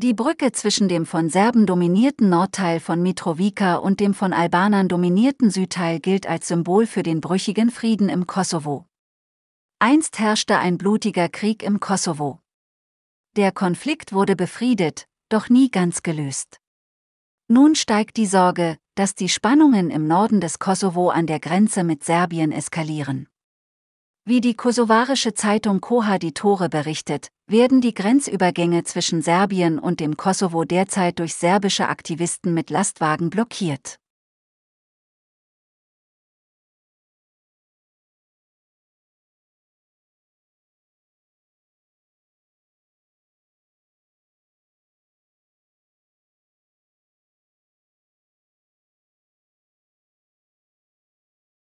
Die Brücke zwischen dem von Serben dominierten Nordteil von Mitrovica und dem von Albanern dominierten Südteil gilt als Symbol für den brüchigen Frieden im Kosovo. Einst herrschte ein blutiger Krieg im Kosovo. Der Konflikt wurde befriedet, doch nie ganz gelöst. Nun steigt die Sorge, dass die Spannungen im Norden des Kosovo an der Grenze mit Serbien eskalieren. Wie die kosovarische Zeitung Koha die Tore berichtet, werden die Grenzübergänge zwischen Serbien und dem Kosovo derzeit durch serbische Aktivisten mit Lastwagen blockiert.